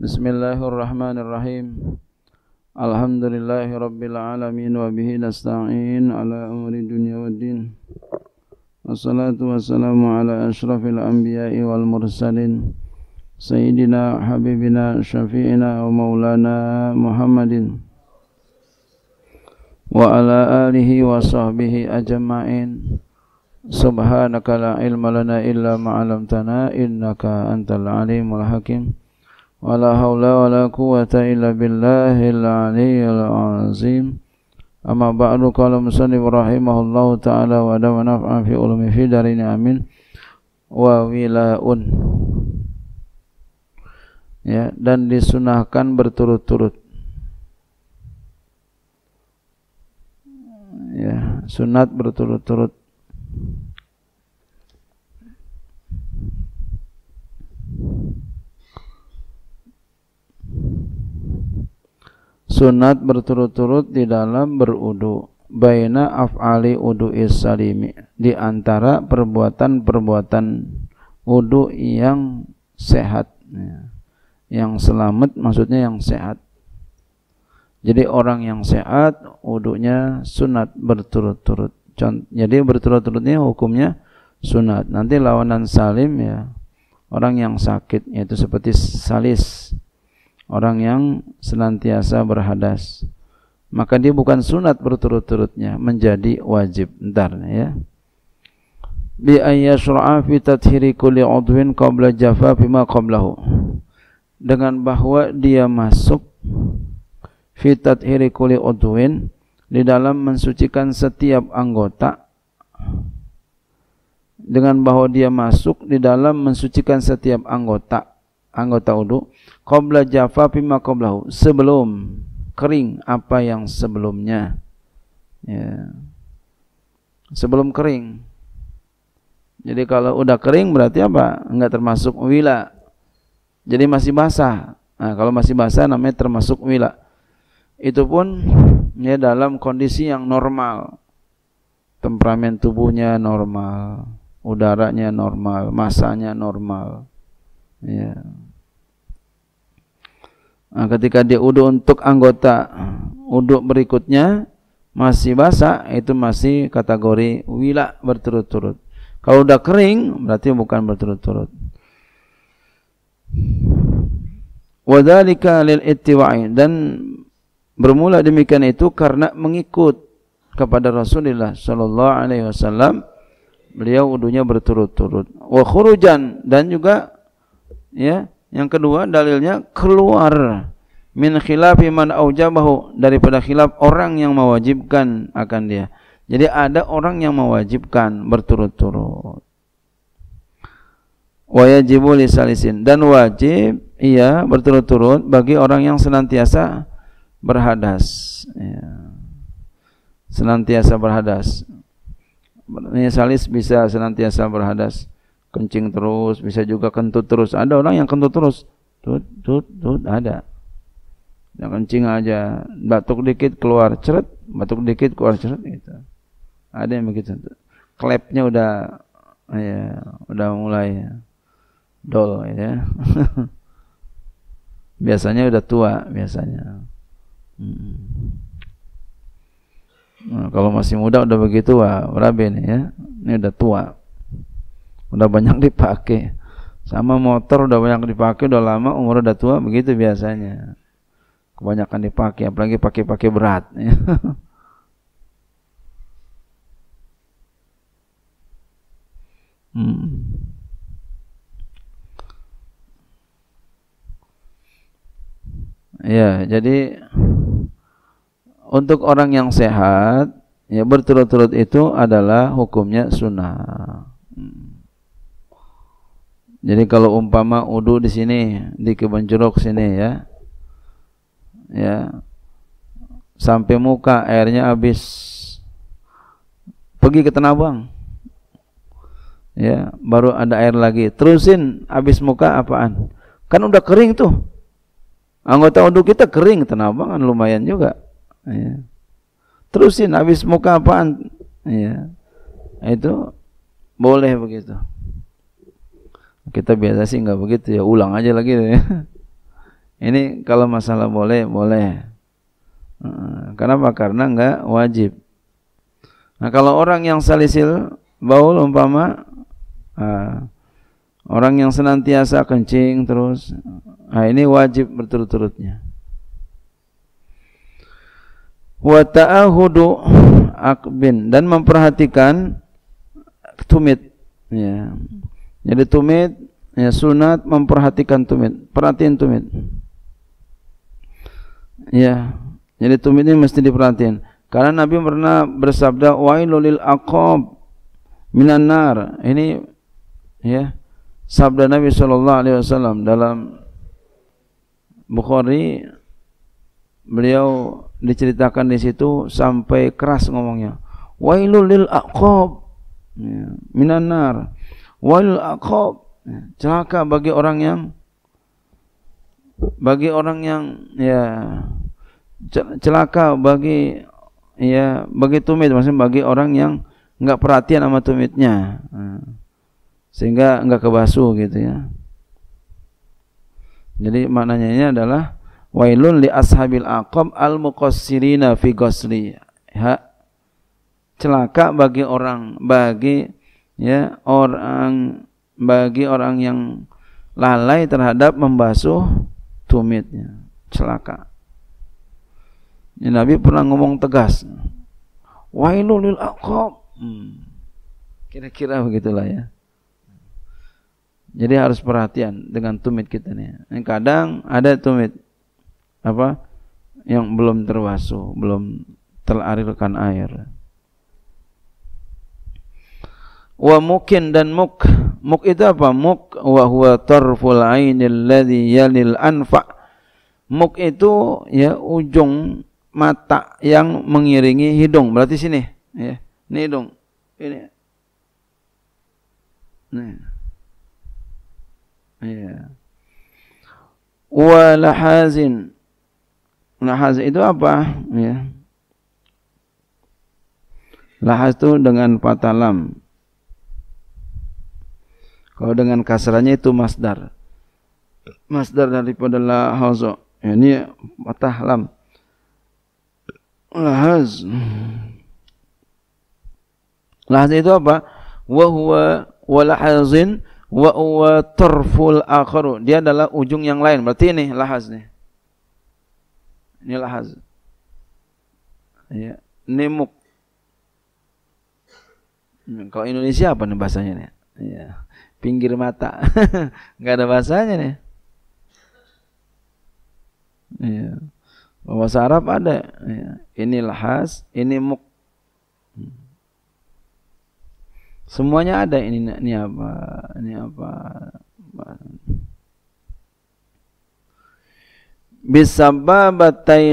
Bismillahirrahmanirrahim Alhamdulillahi Rabbil Alamin Wa bihi nasta'in ala umri dunia wa din Wassalatu wassalamu ala ashrafil anbiya'i wal mursalin Sayyidina Habibina Syafi'ina wa maulana Muhammadin Wa ala alihi wa sahbihi ajamain Subhanaka la ilma lana illa ma'alamtana Innaka antal alimul hakim ولا حول ولا قوة إلا بالله العلي العظيم أما بعد قال المصنف رحمه الله تعالى ودم نفعا في علوم في دارين آمين وولاء ya dan disunahkan berturut-turut ya sunat berturut-turut sunat berturut-turut di dalam berudu baina af'ali udu salimi di antara perbuatan-perbuatan udu yang sehat ya. yang selamat maksudnya yang sehat jadi orang yang sehat udunya sunat berturut-turut jadi berturut-turutnya hukumnya sunat nanti lawanan salim ya orang yang sakit yaitu seperti salis orang yang senantiasa berhadas maka dia bukan sunat berturut-turutnya menjadi wajib ntar ya bi ayyashra'a fi tathhiri kulli udwin qabla jafa bima qablahu dengan bahwa dia masuk fi tathhiri kulli udwin di dalam mensucikan setiap anggota dengan bahwa dia masuk di dalam mensucikan setiap anggota anggota wudu qabla jafa bima qablahu sebelum kering apa yang sebelumnya ya. sebelum kering jadi kalau udah kering berarti apa enggak termasuk wila jadi masih basah nah, kalau masih basah namanya termasuk wila itu pun ya dalam kondisi yang normal temperamen tubuhnya normal udaranya normal masanya normal ya nah, ketika dia uduk untuk anggota uduk berikutnya masih basah itu masih kategori wila berturut-turut kalau udah kering berarti bukan berturut-turut wadhalika lil ittiwa'in dan bermula demikian itu karena mengikut kepada Rasulullah sallallahu alaihi wasallam beliau wudunya berturut-turut wa khurujan dan juga ya yang kedua dalilnya keluar min khilafi man aujabahu daripada khilaf orang yang mewajibkan akan dia jadi ada orang yang mewajibkan berturut-turut wa yajibu lisalisin dan wajib iya berturut-turut bagi orang yang senantiasa berhadas ya. senantiasa berhadas ini salis bisa senantiasa berhadas kencing terus, bisa juga kentut terus. Ada orang yang kentut terus. Tut, tut, tut, ada. Yang kencing aja, batuk dikit keluar ceret, batuk dikit keluar ceret gitu. Ada yang begitu. Klepnya udah ya, udah mulai ya. dol ya. biasanya udah tua biasanya. Hmm. Nah, kalau masih muda udah begitu wah, berabe nih ya. Ini udah tua udah banyak dipakai sama motor udah banyak dipakai udah lama umur udah tua begitu biasanya kebanyakan dipakai apalagi pakai-pakai berat hmm. Ya, jadi untuk orang yang sehat, ya berturut-turut itu adalah hukumnya sunnah. Hmm. Jadi kalau umpama udu di sini di kebun jeruk sini ya. Ya. Sampai muka airnya habis. Pergi ke Tanah Ya, baru ada air lagi. Terusin habis muka apaan? Kan udah kering tuh. Anggota udu kita kering Tanah Abang kan lumayan juga. Ya. Terusin habis muka apaan? Ya. Itu boleh begitu kita biasa sih nggak begitu ya ulang aja lagi ya. ini kalau masalah boleh boleh kenapa karena nggak wajib nah kalau orang yang salisil baul umpama ah, orang yang senantiasa kencing terus nah ini wajib berturut-turutnya wa akbin dan memperhatikan tumit ya Jadi tumit ya sunat memperhatikan tumit. Perhatiin tumit. Ya. Jadi tumit ini mesti diperhatiin. Karena Nabi pernah bersabda wa lil akob minanar. Ini ya sabda Nabi saw dalam Bukhari beliau diceritakan di situ sampai keras ngomongnya. wa lil akob ya, minanar. Wail aqab. Celaka bagi orang yang bagi orang yang ya celaka bagi ya bagi tumit maksudnya bagi orang yang enggak perhatian sama tumitnya hmm. sehingga enggak kebasuh gitu ya jadi maknanya ini adalah wailun li ashabil aqab al muqassirina fi ghusli ha celaka bagi orang bagi ya orang bagi orang yang lalai terhadap membasuh tumitnya celaka ya, Nabi pernah ngomong tegas wailul lil aqab hmm. kira-kira begitulah ya jadi harus perhatian dengan tumit kita nih. Yang kadang ada tumit apa yang belum terwasuh, belum telarirkan air wa mukin dan muk muk itu apa muk wa huwa tarful ainil ladzi yalil anfa muk itu ya ujung mata yang mengiringi hidung berarti sini ya ini hidung ini nih ya wa lahazin lahaz itu apa ya lahaz itu dengan lam kalau dengan kasrahnya itu masdar. Masdar daripada la haza. ini patah lam. Lahaz. Lahaz itu apa? Wa huwa wa lahazin wa huwa tarful akharu. Dia adalah ujung yang lain. Berarti ini lahaz nih. Ini lahaz. Ya, nemuk. Kalau Indonesia apa nih bahasanya nih? Ya pinggir mata. Nggak ada bahasanya nih. Ya. Bahasa Arab ada. Ya. Ini lahas, ini muk. Semuanya ada ini ini apa? Ini apa? bisa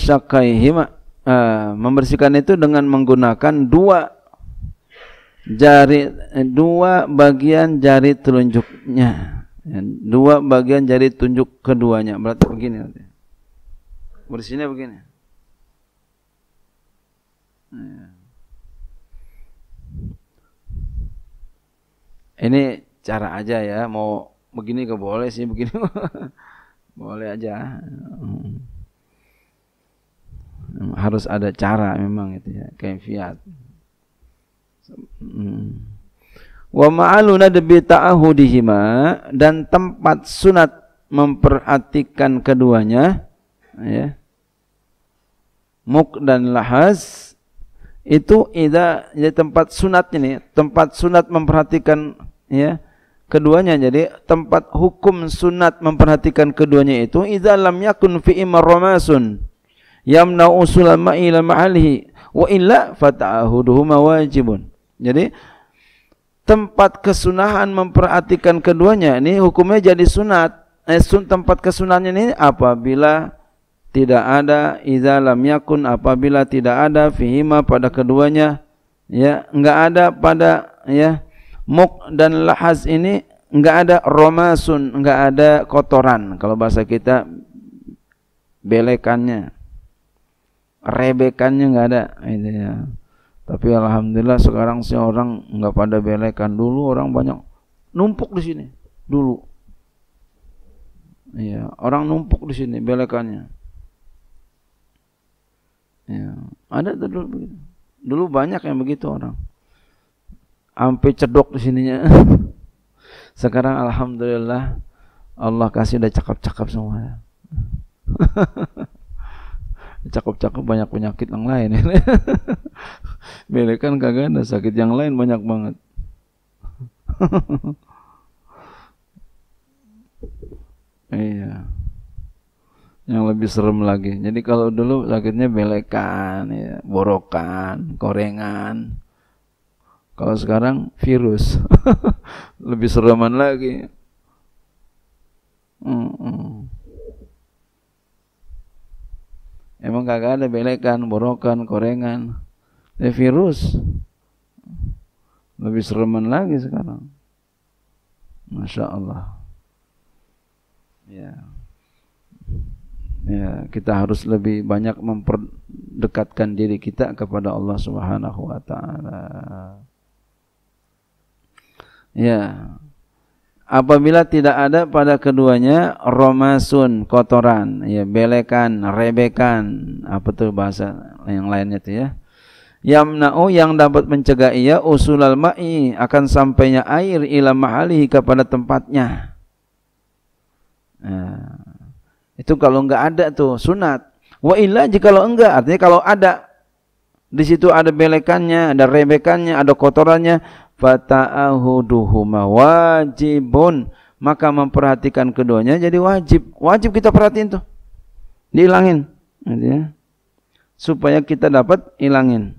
syakaihima. Uh, eh, membersihkan itu dengan menggunakan dua jari eh, dua bagian jari telunjuknya ya, dua bagian jari tunjuk keduanya berarti begini bersihnya begini ya. ini cara aja ya mau begini ke boleh sih begini boleh aja harus ada cara memang itu ya kayak fiat Hmm. Wa ma'aluna debi ta'ahudihima dan tempat sunat memperhatikan keduanya ya. Muk dan lahas itu ida jadi ya, tempat sunat ini tempat sunat memperhatikan ya keduanya jadi tempat hukum sunat memperhatikan keduanya itu idza lam yakun fi imramasun yamna usul ma'i ila ma'alihi wa illa fata'ahuduhuma wajibun jadi tempat kesunahan memperhatikan keduanya ini hukumnya jadi sunat. Eh, sun, tempat kesunahannya ini apabila tidak ada idza lam yakun apabila tidak ada fihima pada keduanya ya enggak ada pada ya muk dan lahaz ini enggak ada romasun enggak ada kotoran kalau bahasa kita belekannya rebekannya enggak ada itu ya tapi alhamdulillah sekarang sih orang nggak pada belekan dulu orang banyak numpuk di sini dulu. Iya, orang numpuk di sini belekannya. Ya, ada tuh dulu begitu. Dulu banyak yang begitu orang. Sampai cedok di sininya. sekarang alhamdulillah Allah kasih udah cakep-cakep semua. cakep-cakep banyak penyakit yang lain. ini. belekan kagak ada sakit yang lain banyak banget iya yang lebih serem lagi jadi kalau dulu sakitnya belekan ya borokan korengan kalau sekarang virus lebih sereman lagi mm -mm. Emang kagak ada belekan, borokan, korengan ya virus lebih sereman lagi sekarang masya Allah ya ya kita harus lebih banyak memperdekatkan diri kita kepada Allah Subhanahu wa taala ya apabila tidak ada pada keduanya romasun kotoran ya belekan rebekan apa tuh bahasa yang lainnya tuh ya yamna'u yang dapat mencegah ia usulal ma'i akan sampainya air ila mahalihi kepada tempatnya nah, itu kalau enggak ada tuh sunat wa illa jikalau enggak artinya kalau ada di situ ada belekannya ada rebekannya ada kotorannya fata'ahuduhuma wajibun maka memperhatikan keduanya jadi wajib wajib kita perhatiin tuh dihilangin gitu ya. supaya kita dapat hilangin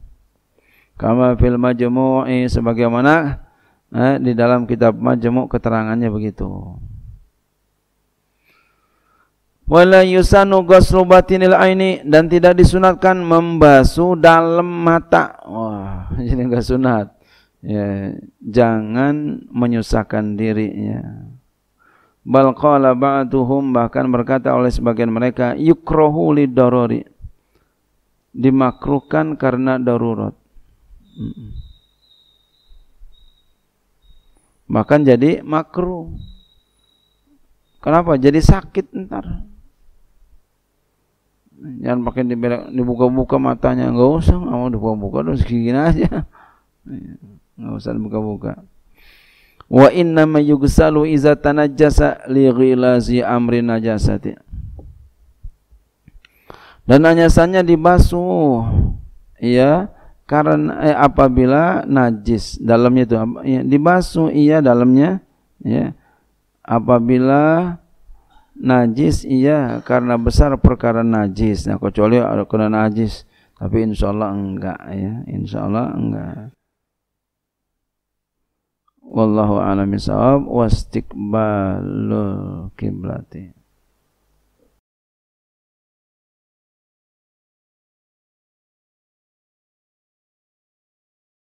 kama fil majmu'i sebagaimana eh, di dalam kitab majmu' keterangannya begitu wala yusanu ghuslu batinil aini dan tidak disunatkan membasuh dalam mata wah jadi enggak sunat ya jangan menyusahkan dirinya bal qala ba'duhum bahkan berkata oleh sebagian mereka yukrohu lidaruri dimakruhkan karena darurat Bahkan jadi makro. Kenapa? Jadi sakit ntar. Jangan pakai dibuka-buka matanya, Enggak usah, enggak mau dibuka-buka, terus segini aja, Enggak usah dibuka-buka. Wa inna ma yugsalu iza tanajjasa li ghilazi amri najasati. Dan najasannya dibasuh, ya, karena eh, apabila najis dalamnya itu ya, dibasuh ia dalamnya ya apabila najis iya karena besar perkara najis nah kecuali ada kena najis tapi insya Allah enggak ya insya Allah enggak wallahu a'lam bishawab wastiqbalul kiblati